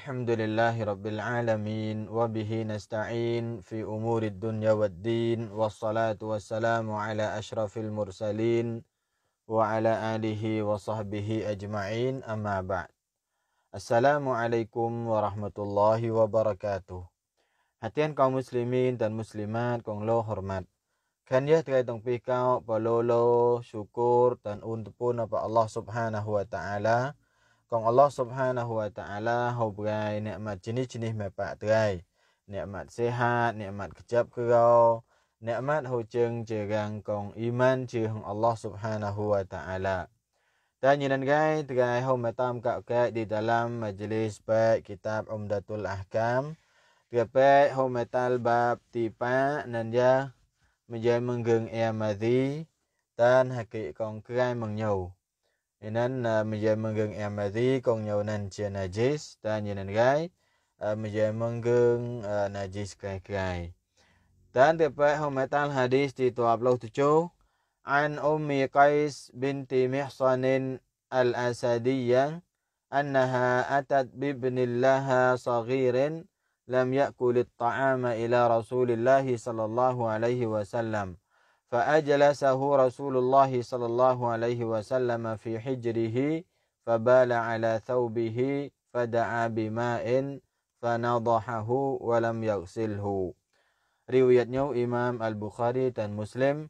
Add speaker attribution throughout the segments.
Speaker 1: الحمد لله رب العالمين وبه نستعين في أمور الدنيا والدين والصلاة والسلام على أشرف المرسلين وعلى آله وصحبه أجمعين أما بعد السلام عليكم ورحمة الله وبركاته Hatian kaum مسلمين dan مسلمات kong lo hormat. Kan ya tiga tong pikau palolo syukur dan untepun apa Allah subhanahu wa ta'ala. kong Allah Subhanahu wa taala hau berai nikmat jenis-jenis mepak terai nikmat sehat nikmat kejap kerau nikmat hau jeng jerang kong iman ci Allah Subhanahu wa taala dan yinan gai terai hau metam ka ke di dalam majlis baik kitab Umdatul Ahkam terpek hau metal bab tipa nan ja menjai menggeng ia madi dan hakik kong kerai mengnyau inan uh, meje menggeng emadi kong nyau nan cia najis dan yen gai uh, meje uh, najis kai kai dan depa hometan hadis di tu ablo tu an ummi qais binti mihsanin al asadiyyah annaha atat bi ibnillah saghirin lam yakul at ta'ama ila rasulillah sallallahu alaihi wasallam فأجلسه رسول الله صلى الله عليه وسلم في حجره فبال على ثوبه فدعا بماء فنضحه ولم يغسله نو إمام البخاري dan مسلم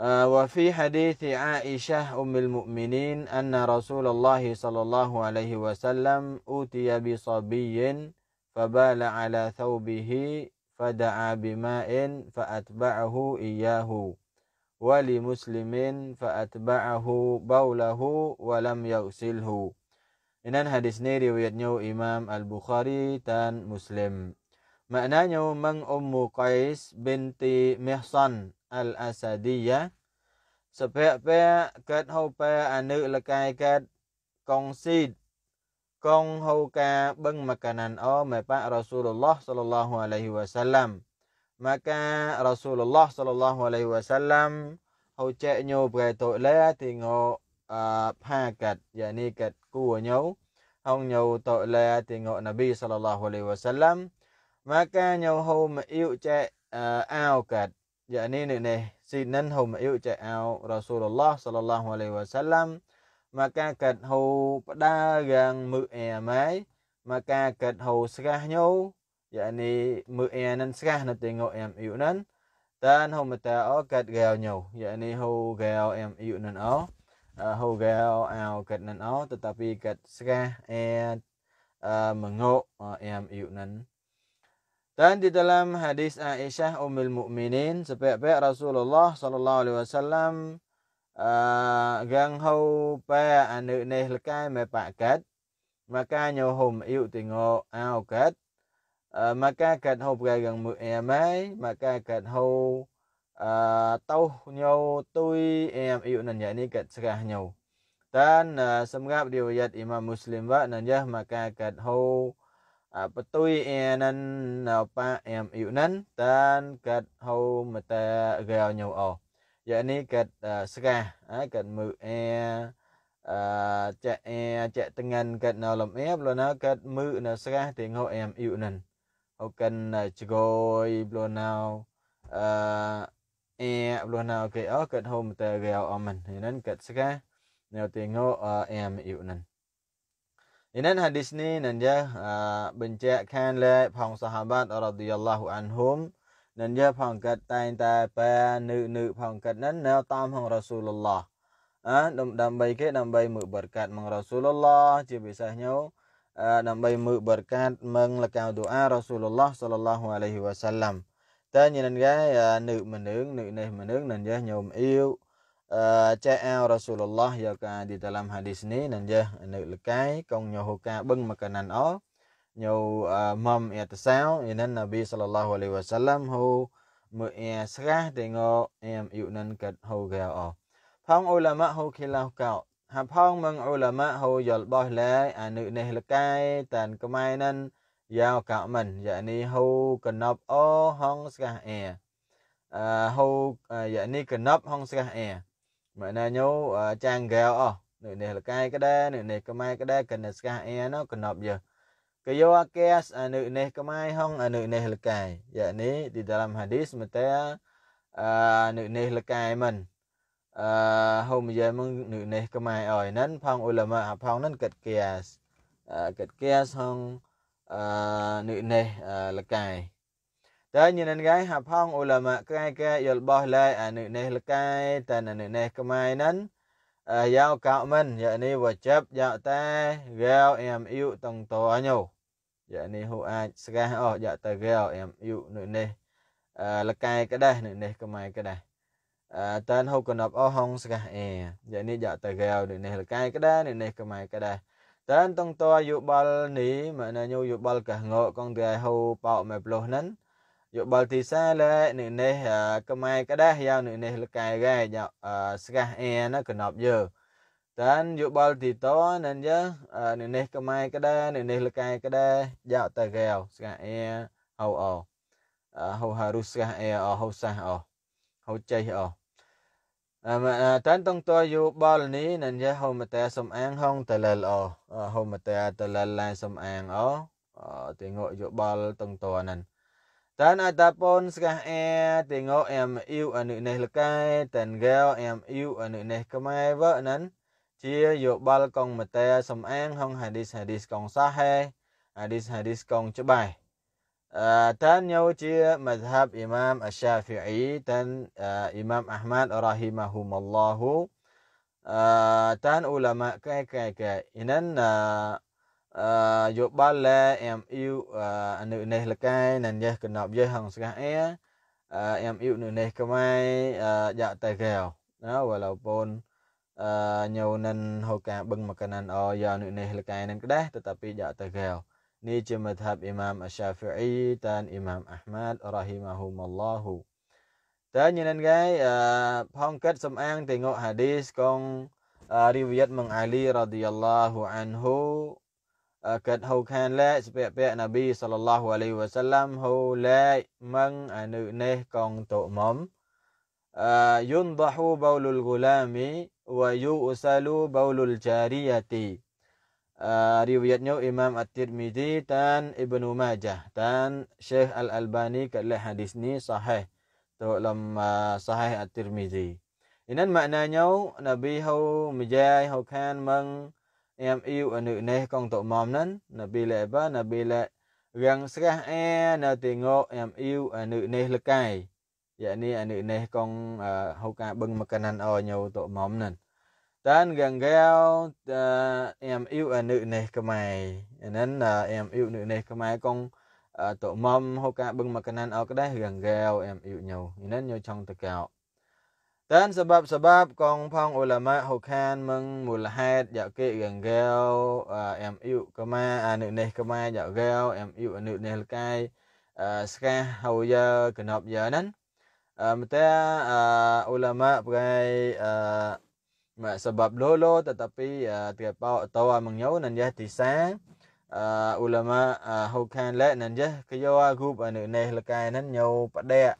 Speaker 1: آه، وفي حديث عائشة أم المؤمنين أن رسول الله صلى الله عليه وسلم أوتي بصبي فبال على ثوبه fada'a bima'in fa'atba'ahu iyyahu wa li muslimin fa'atba'ahu baulahu wa lam yausilhu Inan hadis ni riwayatnya Imam Al-Bukhari dan Muslim. Maknanya mang Ummu Qais binti Mihsan Al-Asadiyah sepek-pek kat hau anu lekai kat kongsid កងហូកាបឹងមកកណានអមេប៉ារ៉ាស៊ូលឡោះសលឡាហ៊ូអាឡៃហ៊ីវ៉ាសាឡាំម៉ាការ៉ាស៊ូលឡោះសលឡាហ៊ូអាឡៃហ៊ីវ៉ាសាឡាំហូចេញូប្រែតូលេទីងោអាផាកាត់យ៉ានីកាត់គូញោហងញោតូលេទីងោណាប៊ីសលឡាហ៊ូអាឡៃហ៊ីវ៉ាសាឡាំម៉ាកាញោហូមអ៊ីវចេអោកាត់យ៉ានីនេះនេះស៊ីនិនហូមអ៊ីវចេអោរ៉ាស៊ូលឡោះសលឡាហ៊ូអាឡៃហ៊ីវ៉ាសាឡាំ mà ca kẹt hồ đa gần mự è máy mà ca kẹt hồ ska nhau vậy nè mự è nên ska nó tiền ngộ em yêu nên tên hù mà ta ở kẹt gèo nhau vậy nè hồ gèo dạ em yêu nên ở à, hồ gèo ao kẹt nên ở, tụi ta bị kẹt ska e à, mà ngộ à, em yêu nên Dan di dalam hadis Aisyah Ummul Mukminin, sepepek Rasulullah sallallahu alaihi wasallam Ờ, gần hâu bè à nữ nè là cái mẹ bạ kết mà ca nhau hùm yêu tình ngô ao kết ờ, mà ca kết hộp gà gần mượn em ấy mà ca kết hâu ờ, tâu nhau tôi em yêu nền dạy ni kết gà nhau gặp điều Muslim vợ kết kết em em nào yêu ta nhau tên សម្រាប់រាវយ័តអ៊ីម៉ាមមូស្លីមវ៉ានញ៉ាស់មកការកាត់ហូបតុយអែនណប៉ាអែមអ៊ីណនតានកាត់ហូមតារាវញូអូ yakni kat kết serah kết kat e ờ, chạy cak e cak tengan kat na lam ép blo nó kết mu na serah ti ngau em yêu nè au kan chgoi blo nau nào e blo nau ke au kat hom te gel aman nan kat serah nau ti ngau uh, em iu nan nên hadis giờ sahabat នេះនឹងយកបញ្ជាក់ខាងលេផងសាហាបាតរ៉ាឌីយ៉ាឡោះអានហ៊ុមនិន្យាផងកិតតែងតែបែនឹនឹផងកិតនឹងនៅតាមផងរ៉ាស៊ូលឡោះអើដើម្បីគេដើម្បីមើលបរកាត់មងរ៉ាស៊ូលឡោះជាពិសេសញោដើម្បីមើលបរកាត់មងលកៅឌូអារ៉ាស៊ូលឡោះសលឡោះអាឡៃហ៊ីវ៉ាសាឡាំតែញ៉ានគេនឹមនុស្សនឹនេះមនុស្សនិន្យាញោមអ៊ីវចែអោរ៉ាស៊ូលឡោះយកការឌីតាឡាំហាឌីសនេះនិន្យានឹលកាយកងញោហូកាបឹងមកកណានអោ nhiều uh, ờ, mầm ya ta sao ya nên nabi sallallahu alaihi wasallam hu mu ya sra de ngo em yu nan kat hu ga o phong ulama hu khilaf cao ha phong mang ulama hu yol boh le anu ne le kai cơ kamai nan giao cả mình dạ ni hu cần nộp ô hong ska e hu dạ ni cần nộp hong ska e mà nè nhú trang gạo ô nửa này là cái cái đê, nửa này cơ mai cái đê cần ska e nó cần nộp giờ Keyo akeas anu neh kemai hong anu neh lekai. Yakni di dalam hadis mata uh, anu neh lekai man. Uh, hom ya meng anu neh kemai oi nan phong ulama phong nan kat kias. Uh, kat kias hong anu neh lekai. Dan như nên gái hợp phong ulama cái cái yol boh lai anu neh lekai tan anu neh kemai nan. giao cạo mình dạ ni và chấp giao ta gao em yêu tông to nhau dạ ni hụ ai ska ở dạ ta gao em yêu nữa nè là cái cái đây nữa nè cái mai cái đây tên hụ còn nộp ô hông ska e dạ ni dạ ta gao nữa nè là cái cái đây nữa nè cái mai cái đây tên tông to dụ bal ní mà nè nhu dụ bal cả ngộ con trai hụ bạo mẹp lô nấn យោបល់ទីសាលេនេះនេះខ្មែរក្ដាស់យ៉ាងនេះនេះលកាយកែយ៉ាងស្កាស់អែណាកណប់យើតានយោបល់ទីតណានយើនេះនេះខ្មែរក្ដាស់នេះនេះលកាយក្ដាស់យ៉ាងតកែវស្កាស់អែហៅអហៅហារុស្កាស់អែអហៅសះអហៅចៃអតានតងតយោបល់នេះណានយើហៅមតាសំអាងហងតលលអហៅមតាតលលឡាយសំអាងអទីងយោបល់តងតណាន Tan ai ta pon ska e thì ngô em yêu ở nữ này là cái tên gao em yêu ở nữ này cơ mai vợ nắn chia dụ ba con mà tè sầm an hông hadis hadis con sa he hadis hadis con chữ bài à, tan nhau chia madhab imam shafi'i tan à, imam ahmad rahimahumallahu à, tan ulama cái cái cái inan យោបល់ឡា MU អនុនេះលកែណានយេះកណប់យេះហងស្កាអែ MU នៅនេះខ្មែរយ៉ាក់តែកែវណាវឡៅពូនអឺញោនិនហូកាបឹងមកកណានអយ៉ានៅនេះលកែនឹងក្ដេះតតាពីយ៉ាក់តែកែវនេះជាមធាបអ៊ីម៉ាមអសាហ្វីអ៊ីតានអ៊ីម៉ាមអាហ្មាត់រ៉ាហ៊ីម៉ាហ៊ូមអល់ឡោះតើញ៉ឹងហ្នឹងគេអឺផងកិត សំអាងតេងហាឌីសកងរីវៀតមងអាលីរ៉ាឌីយ៉ាល់ឡាហ៊ូអានហ៊ូកើតហូខានលែកស្ពែពែណាប៊ីសលឡោះអាឡៃវ៉ាសឡាំហូលែកមងអនុនេះកងតុមមអឺយុនដហូបោលុលហ្គូឡាមីវយូសាលូបោលុលចារីយ៉ាទីអឺរីវយ៉ាត់ញោអ៊ីម៉ាំអតិរមីឌីតានអ៊ីប៊នូម៉ាជាតានសេហអលអលបានីកលហាឌីសនីសហីតុលំសហីអតិរមីឌី إنن معنى نيو نبي هو مجاي هو كان من آه em yêu ở nữ này con tổ mòm nấn nà bì lệ ba nà bì lệ gần sra e nà tì ngộ em yêu ở nữ này lực cài dạ ni ở nữ này con à, hậu cả bưng mà cần ăn ở nhau tổ mòm nấn tan gần gao à, em yêu ở nữ này cơ mày nên là em yêu nữ này cơ mày con à, tổ mòm hậu cả bưng mà cần ăn ở cái đấy gần gao em yêu nhau nên nhau trong tự cạo Dan sebab-sebab kong phong ulama hukan mengmulhat jak ke yang gel em yu kema anu neh kema jak gel em yu anu neh kai ska hau ya kenop ya nan mata ulama pakai sebab lolo tetapi terpau atau mengyau nan ya tisang ulama hukan le nan ya ke yo grup anu neh kai nan nyau padek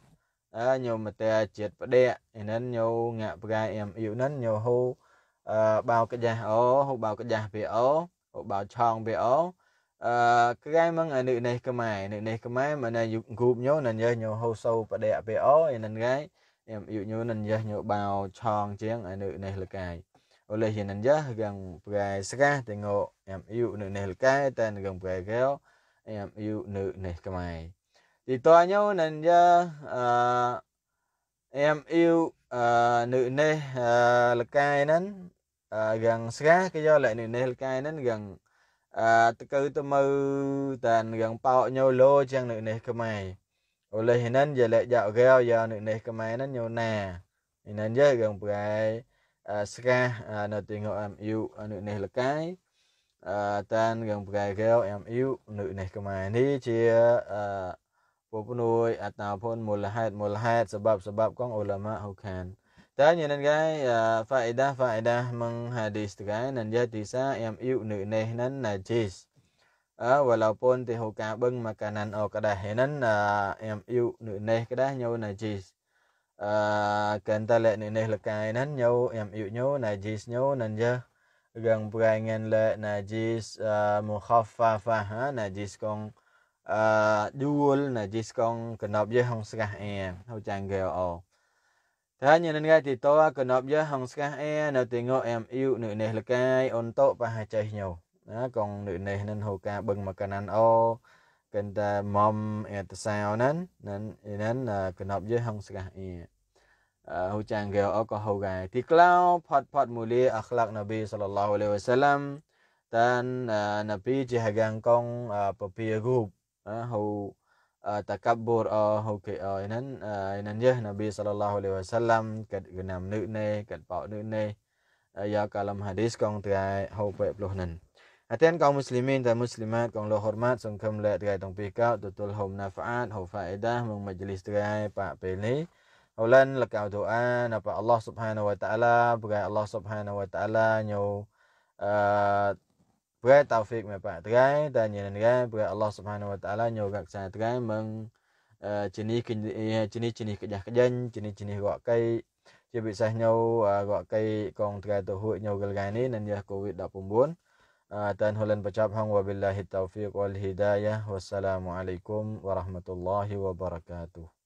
Speaker 1: à, nhiều mà tè chết bà đẹ nên nhiều ngạ bà gai em yêu nên nhiều hô uh, bao cái giá ố hô bao cái giá về ố hô bao tròn về ố uh, cái gai măng ở nữ này cơ mày nữ này cơ mày mà này dục gụp nhớ nên nhớ nhiều hô sâu bà đẹ về ố nên gái em yêu nhớ nên nhớ nhiều bao tròn chiến ở nữ này là cái ở đây hiện nên nhớ gần bà gai ska thì ngộ em yêu nữ này là cái tên gần bà gai em yêu nữ này cơ mày thì tôi nhau nên cho uh, ờ, em yêu uh, nữ nê uh, ờ, là cai nén uh, gần xa cái do lại nữ nê là cai nén gần uh, tự cứ tôi mơ tàn gần bao nhau lô trang nữ nê cơ mày ô lê hình nên giờ lại dạo gheo giờ nữ nê cơ mày nén nhau nè hình nên giờ gần cái uh, xa uh, nợ tiền hộ em yêu nữ nê là cái uh, tan gần cái gheo em yêu nữ nê cơ mày đi chia uh, của nuôi at nào phun mul hat mul hat sebab sebab kong ulama hukan ta như nên cái uh, faedah faedah menghadis cái nên gia tisa em yêu nữ này nên najis à, walaupun thì hồ cả bưng makanan ở cái đây nên uh, em yêu nữ này cái đó nhau najis uh, ah, cần ta lệ nữ này là cái nên nhau em yêu nhau najis nhau nên giờ gần perangan lệ najis uh, mukhaffafah najis kong អឺ dual ណាជីស្កងកណប់យេហងស្កាស់អែហៅចាងកែអោតាញ៉ានងាយទីតោកណប់យេហងស្កាស់អែនៅទីងអែមអ៊ីវនៅនេះលកាយអូនតោបហាចេះញោណាកងនៅនេះនឹងហៅការបឹងមកកណានអូកិនតែមុំអេតសាវហ្នឹងនឹងនឹងកណប់យេហងស្កាស់អែហូចាងកែអោក៏ហៅកាយទីក្លោផតផតមូលីអខ្លាក់នប៊ីសល្លឡោះអាឡៃវ៉ាសាឡាំតាននប៊ីជាហាកាងកងពពារូប Ah, uh, takabbur uh, hau ke uh, inan uh, inan je nabi sallallahu alaihi wasallam kat genam nu ne kat pau nu ne uh, ya kalam hadis kong tai hau pe puluh nan aten kaum muslimin dan muslimat kong lo hormat sungkem le tai tong pi ka tutul hau manfaat hau faedah mung majlis tai pa pe ni hau le ka doa napa allah subhanahu wa taala bukan allah subhanahu wa taala nyau uh, berat taufik mendapat terai dan yang terai berat Allah Subhanahu Wa Taala nyoga kesan terai meng jenis eh, jenis eh, jenis kerja kerja jenis jenis gua kai jadi saya nyau gua eh, kai kong terai tuh nyau gelgai ni dan dia covid dah pumbun dan hulen pecah hang wabillahi taufik wal hidayah alaikum warahmatullahi wabarakatuh